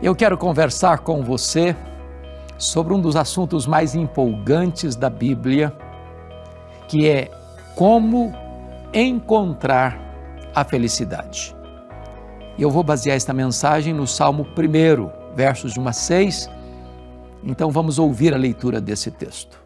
Eu quero conversar com você sobre um dos assuntos mais empolgantes da Bíblia, que é como encontrar a felicidade. Eu vou basear esta mensagem no Salmo 1, versos de 1 a 6. Então vamos ouvir a leitura desse texto.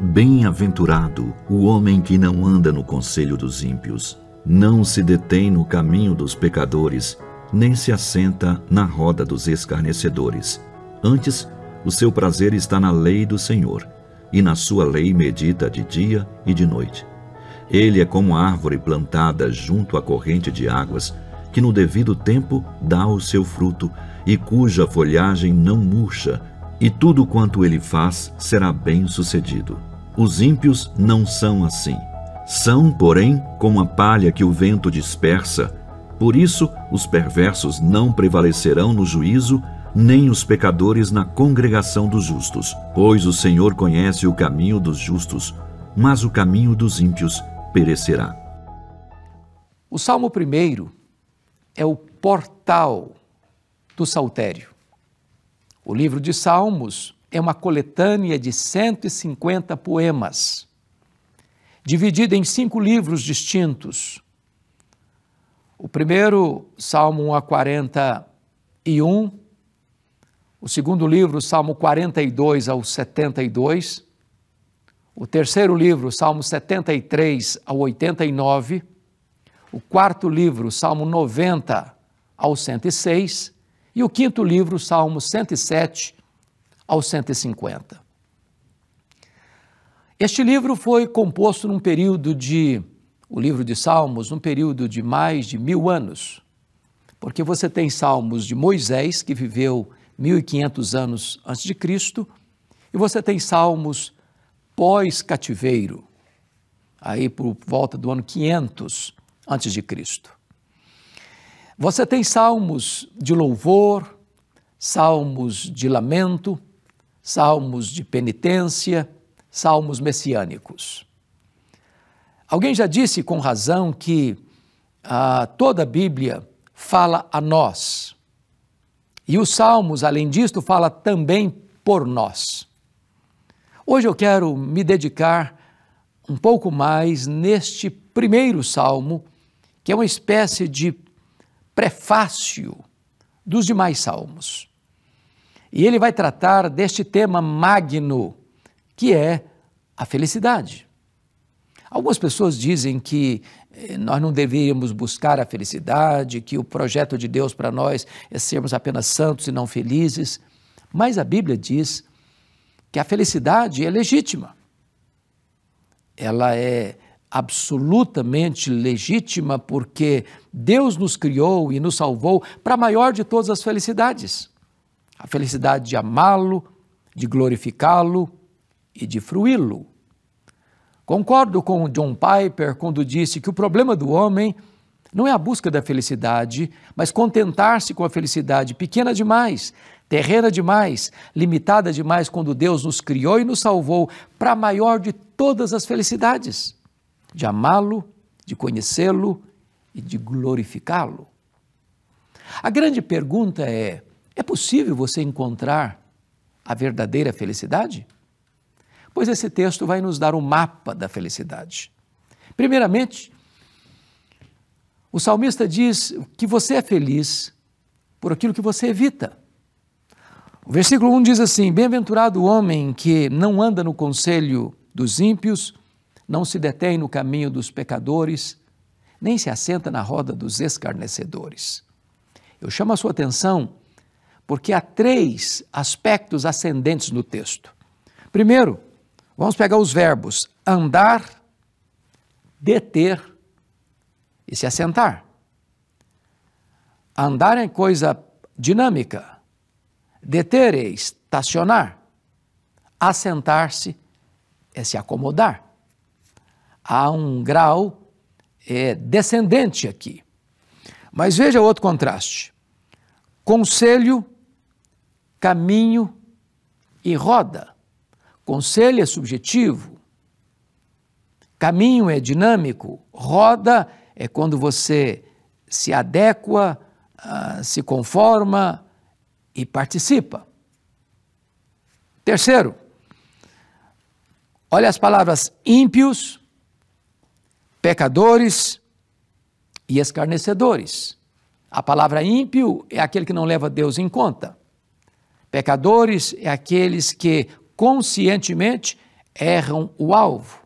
Bem-aventurado o homem que não anda no conselho dos ímpios não se detém no caminho dos pecadores, nem se assenta na roda dos escarnecedores. Antes, o seu prazer está na lei do Senhor, e na sua lei medita de dia e de noite. Ele é como árvore plantada junto à corrente de águas, que no devido tempo dá o seu fruto, e cuja folhagem não murcha, e tudo quanto ele faz será bem sucedido. Os ímpios não são assim são, porém, como a palha que o vento dispersa. Por isso, os perversos não prevalecerão no juízo, nem os pecadores na congregação dos justos. Pois o Senhor conhece o caminho dos justos, mas o caminho dos ímpios perecerá. O Salmo 1 é o portal do saltério. O livro de Salmos é uma coletânea de 150 poemas dividida em cinco livros distintos. O primeiro, Salmo 1 a 41. O segundo livro, Salmo 42 ao 72. O terceiro livro, Salmo 73 ao 89. O quarto livro, Salmo 90 ao 106. E o quinto livro, Salmo 107 ao 150. Este livro foi composto num período de, o livro de Salmos, num período de mais de mil anos, porque você tem Salmos de Moisés, que viveu 1500 anos antes de Cristo, e você tem Salmos pós-cativeiro, aí por volta do ano 500 antes de Cristo. Você tem salmos de louvor, salmos de lamento, salmos de penitência, salmos messiânicos. Alguém já disse com razão que ah, toda a Bíblia fala a nós. E os salmos, além disto, fala também por nós. Hoje eu quero me dedicar um pouco mais neste primeiro salmo, que é uma espécie de prefácio dos demais salmos. E ele vai tratar deste tema magno que é a felicidade. Algumas pessoas dizem que eh, nós não deveríamos buscar a felicidade, que o projeto de Deus para nós é sermos apenas santos e não felizes, mas a Bíblia diz que a felicidade é legítima. Ela é absolutamente legítima porque Deus nos criou e nos salvou para a maior de todas as felicidades. A felicidade de amá-lo, de glorificá-lo, e de fruí-lo. Concordo com John Piper quando disse que o problema do homem não é a busca da felicidade, mas contentar-se com a felicidade pequena demais, terrena demais, limitada demais quando Deus nos criou e nos salvou para a maior de todas as felicidades, de amá-lo, de conhecê-lo e de glorificá-lo. A grande pergunta é: é possível você encontrar a verdadeira felicidade? pois esse texto vai nos dar um mapa da felicidade. Primeiramente, o salmista diz que você é feliz por aquilo que você evita. O versículo 1 diz assim: Bem-aventurado o homem que não anda no conselho dos ímpios, não se detém no caminho dos pecadores, nem se assenta na roda dos escarnecedores. Eu chamo a sua atenção porque há três aspectos ascendentes no texto. Primeiro, Vamos pegar os verbos andar, deter e se assentar. Andar é coisa dinâmica. Deter é estacionar. Assentar-se é se acomodar. Há um grau é, descendente aqui. Mas veja outro contraste: conselho, caminho e roda. Conselho é subjetivo, caminho é dinâmico, roda é quando você se adequa, ah, se conforma e participa. Terceiro, olha as palavras ímpios, pecadores e escarnecedores. A palavra ímpio é aquele que não leva Deus em conta. Pecadores é aqueles que conscientemente erram o alvo.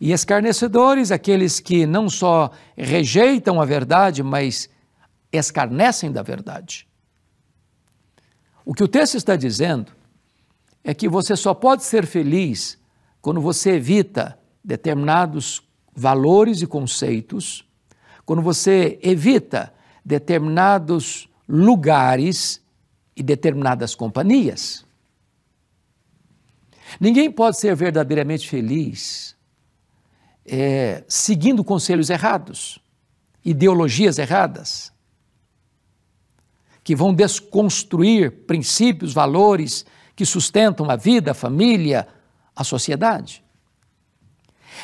E escarnecedores, aqueles que não só rejeitam a verdade, mas escarnecem da verdade. O que o texto está dizendo é que você só pode ser feliz quando você evita determinados valores e conceitos, quando você evita determinados lugares e determinadas companhias. Ninguém pode ser verdadeiramente feliz é, seguindo conselhos errados, ideologias erradas, que vão desconstruir princípios, valores que sustentam a vida, a família, a sociedade.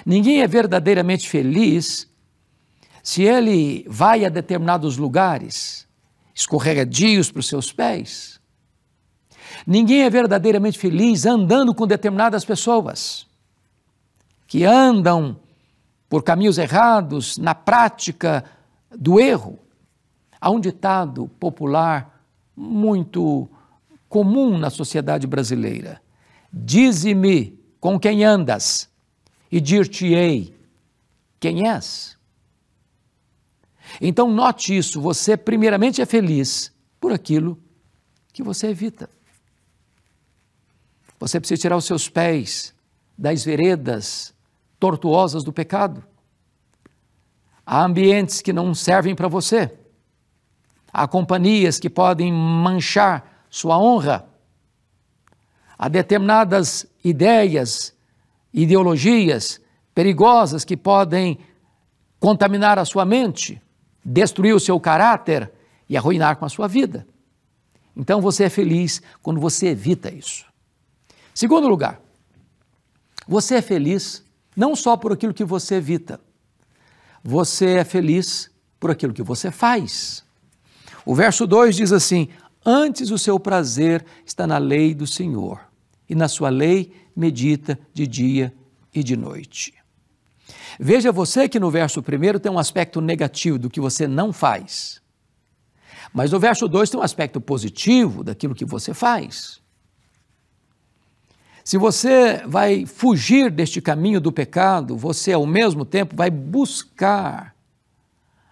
Ninguém é verdadeiramente feliz se ele vai a determinados lugares escorregadios para os seus pés Ninguém é verdadeiramente feliz andando com determinadas pessoas que andam por caminhos errados, na prática do erro. Há um ditado popular muito comum na sociedade brasileira: Dize-me com quem andas e dir-te-ei quem és. Então, note isso: você, primeiramente, é feliz por aquilo que você evita. Você precisa tirar os seus pés das veredas tortuosas do pecado. Há ambientes que não servem para você. Há companhias que podem manchar sua honra. Há determinadas ideias, ideologias perigosas que podem contaminar a sua mente, destruir o seu caráter e arruinar com a sua vida. Então você é feliz quando você evita isso. Segundo lugar, você é feliz não só por aquilo que você evita, você é feliz por aquilo que você faz. O verso 2 diz assim: Antes o seu prazer está na lei do Senhor, e na sua lei medita de dia e de noite. Veja você que no verso 1 tem um aspecto negativo do que você não faz. Mas no verso 2 tem um aspecto positivo daquilo que você faz. Se você vai fugir deste caminho do pecado, você ao mesmo tempo vai buscar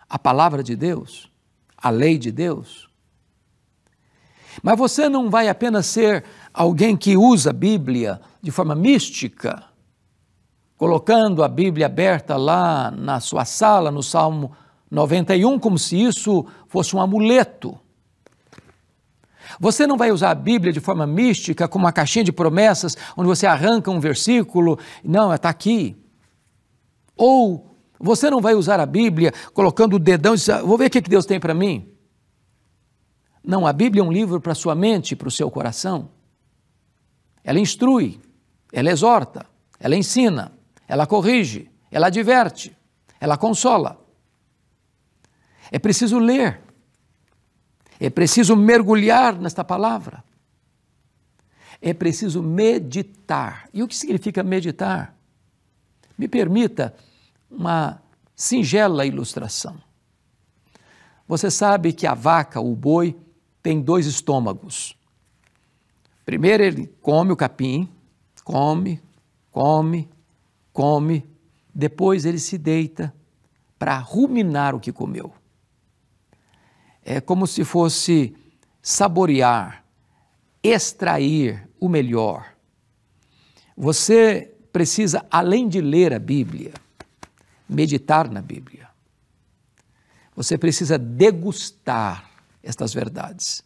a palavra de Deus, a lei de Deus. Mas você não vai apenas ser alguém que usa a Bíblia de forma mística, colocando a Bíblia aberta lá na sua sala, no Salmo 91, como se isso fosse um amuleto. Você não vai usar a Bíblia de forma mística, como uma caixinha de promessas, onde você arranca um versículo, não, está aqui. Ou você não vai usar a Bíblia colocando o dedão e dizendo, ah, vou ver o que Deus tem para mim. Não, a Bíblia é um livro para a sua mente, para o seu coração. Ela instrui, ela exorta, ela ensina, ela corrige, ela diverte, ela consola. É preciso ler é preciso mergulhar nesta palavra. É preciso meditar. E o que significa meditar? Me permita uma singela ilustração. Você sabe que a vaca, o boi, tem dois estômagos. Primeiro ele come o capim, come, come, come, depois ele se deita para ruminar o que comeu é como se fosse saborear, extrair o melhor. Você precisa, além de ler a Bíblia, meditar na Bíblia. Você precisa degustar estas verdades.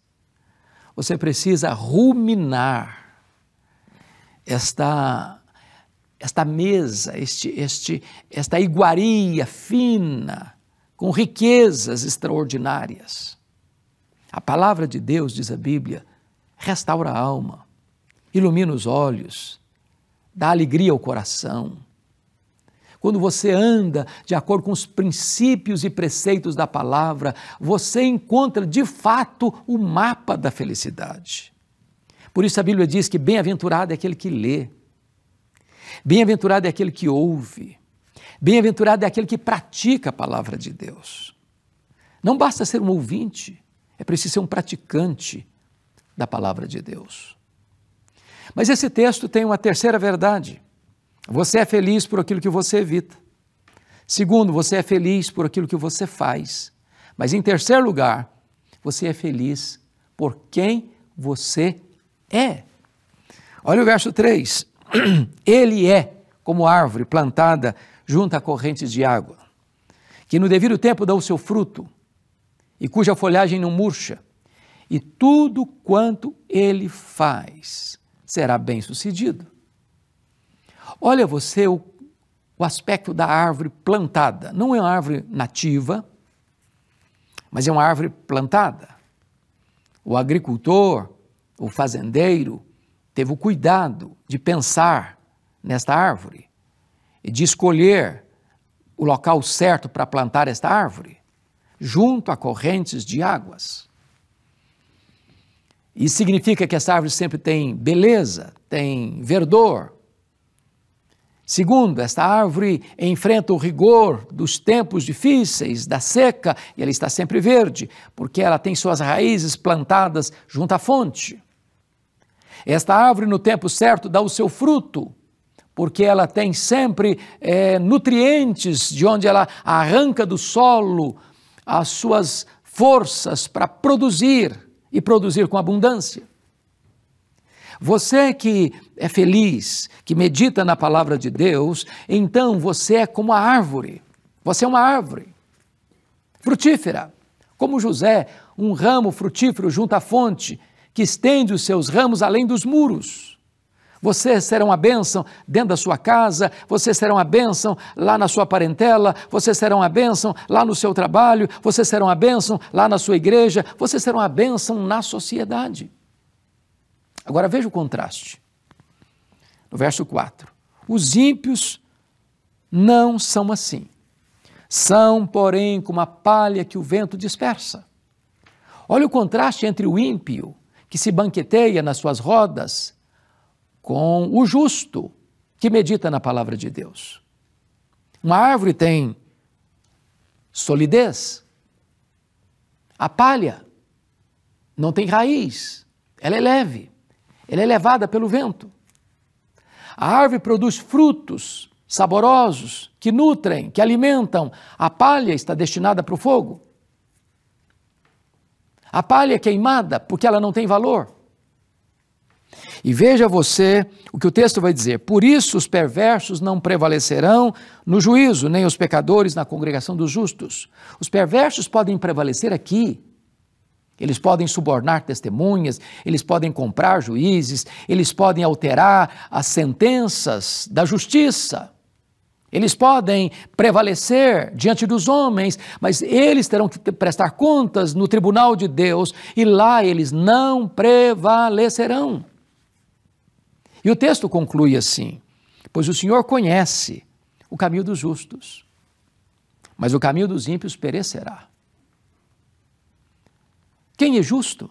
Você precisa ruminar esta, esta mesa, este, este, esta iguaria fina com riquezas extraordinárias. A palavra de Deus, diz a Bíblia, restaura a alma, ilumina os olhos, dá alegria ao coração. Quando você anda de acordo com os princípios e preceitos da palavra, você encontra de fato o mapa da felicidade. Por isso a Bíblia diz que bem-aventurado é aquele que lê, bem-aventurado é aquele que ouve, Bem-aventurado é aquele que pratica a palavra de Deus. Não basta ser um ouvinte, é preciso ser um praticante da palavra de Deus. Mas esse texto tem uma terceira verdade. Você é feliz por aquilo que você evita. Segundo, você é feliz por aquilo que você faz. Mas em terceiro lugar, você é feliz por quem você é. Olha o verso 3. Ele é como árvore plantada junto a correntes de água, que no devido tempo dá o seu fruto e cuja folhagem não murcha, e tudo quanto ele faz será bem sucedido. Olha você o, o aspecto da árvore plantada. Não é uma árvore nativa, mas é uma árvore plantada. O agricultor, o fazendeiro, teve o cuidado de pensar nesta árvore de escolher o local certo para plantar esta árvore, junto a correntes de águas. E significa que essa árvore sempre tem beleza, tem verdor. Segundo, esta árvore enfrenta o rigor dos tempos difíceis, da seca, e ela está sempre verde, porque ela tem suas raízes plantadas junto à fonte. Esta árvore, no tempo certo, dá o seu fruto, porque ela tem sempre é, nutrientes de onde ela arranca do solo as suas forças para produzir e produzir com abundância. Você que é feliz, que medita na palavra de Deus, então você é como a árvore. Você é uma árvore frutífera, como José, um ramo frutífero junto à fonte, que estende os seus ramos além dos muros. Você será uma bênção dentro da sua casa, você será uma bênção lá na sua parentela, você será uma bênção lá no seu trabalho, você será uma bênção lá na sua igreja, você será uma bênção na sociedade. Agora veja o contraste. No verso 4: Os ímpios não são assim. São, porém, como a palha que o vento dispersa. Olha o contraste entre o ímpio, que se banqueteia nas suas rodas, com o justo que medita na palavra de Deus. Uma árvore tem solidez, a palha não tem raiz, ela é leve, ela é levada pelo vento. A árvore produz frutos saborosos que nutrem, que alimentam. A palha está destinada para o fogo. A palha é queimada porque ela não tem valor. E veja você o que o texto vai dizer: Por isso os perversos não prevalecerão no juízo, nem os pecadores na congregação dos justos. Os perversos podem prevalecer aqui. Eles podem subornar testemunhas, eles podem comprar juízes, eles podem alterar as sentenças da justiça. Eles podem prevalecer diante dos homens, mas eles terão que prestar contas no tribunal de Deus e lá eles não prevalecerão. E o texto conclui assim: Pois o Senhor conhece o caminho dos justos, mas o caminho dos ímpios perecerá. Quem é justo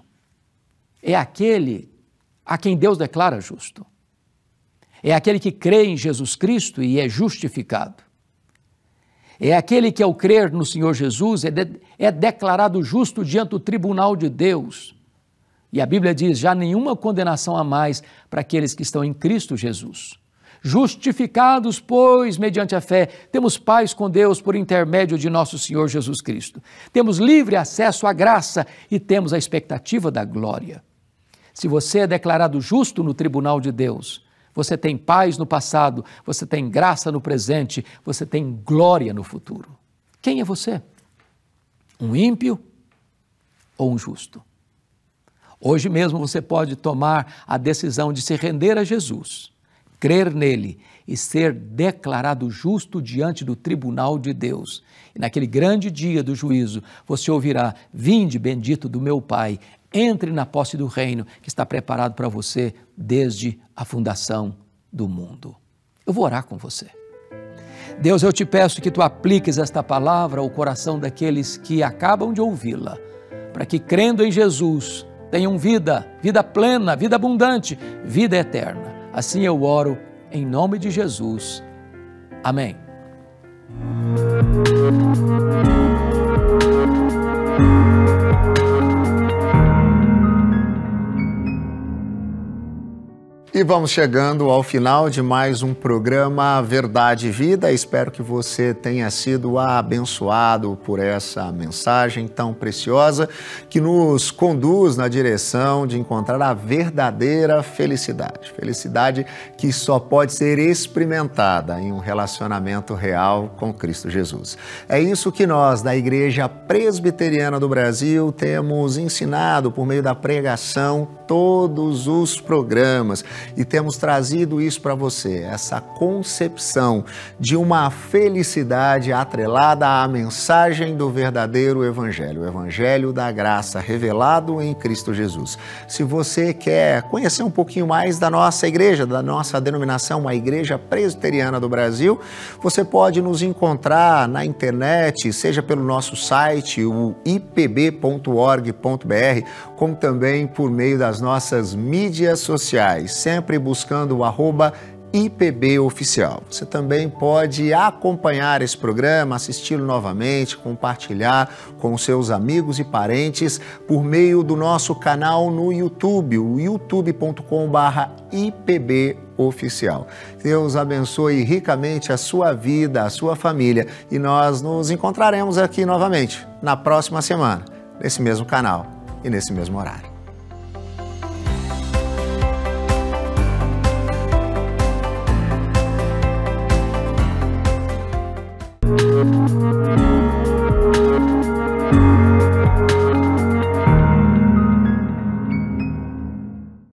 é aquele a quem Deus declara justo. É aquele que crê em Jesus Cristo e é justificado. É aquele que, ao crer no Senhor Jesus, é, de, é declarado justo diante do tribunal de Deus e a Bíblia diz: já nenhuma condenação a mais para aqueles que estão em Cristo Jesus. Justificados, pois, mediante a fé, temos paz com Deus por intermédio de nosso Senhor Jesus Cristo. Temos livre acesso à graça e temos a expectativa da glória. Se você é declarado justo no tribunal de Deus, você tem paz no passado, você tem graça no presente, você tem glória no futuro. Quem é você? Um ímpio ou um justo? Hoje mesmo você pode tomar a decisão de se render a Jesus, crer nele e ser declarado justo diante do tribunal de Deus. E naquele grande dia do juízo, você ouvirá: Vinde, bendito do meu Pai, entre na posse do reino que está preparado para você desde a fundação do mundo. Eu vou orar com você. Deus, eu te peço que tu apliques esta palavra ao coração daqueles que acabam de ouvi-la, para que crendo em Jesus, tenham vida, vida plena, vida abundante, vida eterna. Assim eu oro em nome de Jesus. Amém. Música E vamos chegando ao final de mais um programa Verdade e Vida. Espero que você tenha sido abençoado por essa mensagem tão preciosa que nos conduz na direção de encontrar a verdadeira felicidade. Felicidade que só pode ser experimentada em um relacionamento real com Cristo Jesus. É isso que nós, da Igreja Presbiteriana do Brasil, temos ensinado por meio da pregação todos os programas e temos trazido isso para você, essa concepção de uma felicidade atrelada à mensagem do verdadeiro Evangelho, o Evangelho da graça revelado em Cristo Jesus. Se você quer conhecer um pouquinho mais da nossa igreja, da nossa denominação, a Igreja Presbiteriana do Brasil, você pode nos encontrar na internet, seja pelo nosso site, o ipb.org.br como também por meio das nossas mídias sociais, sempre buscando o arroba Você também pode acompanhar esse programa, assisti-lo novamente, compartilhar com seus amigos e parentes por meio do nosso canal no YouTube, o youtube.com.br ipboficial Deus abençoe ricamente a sua vida, a sua família e nós nos encontraremos aqui novamente na próxima semana, nesse mesmo canal e nesse mesmo horário.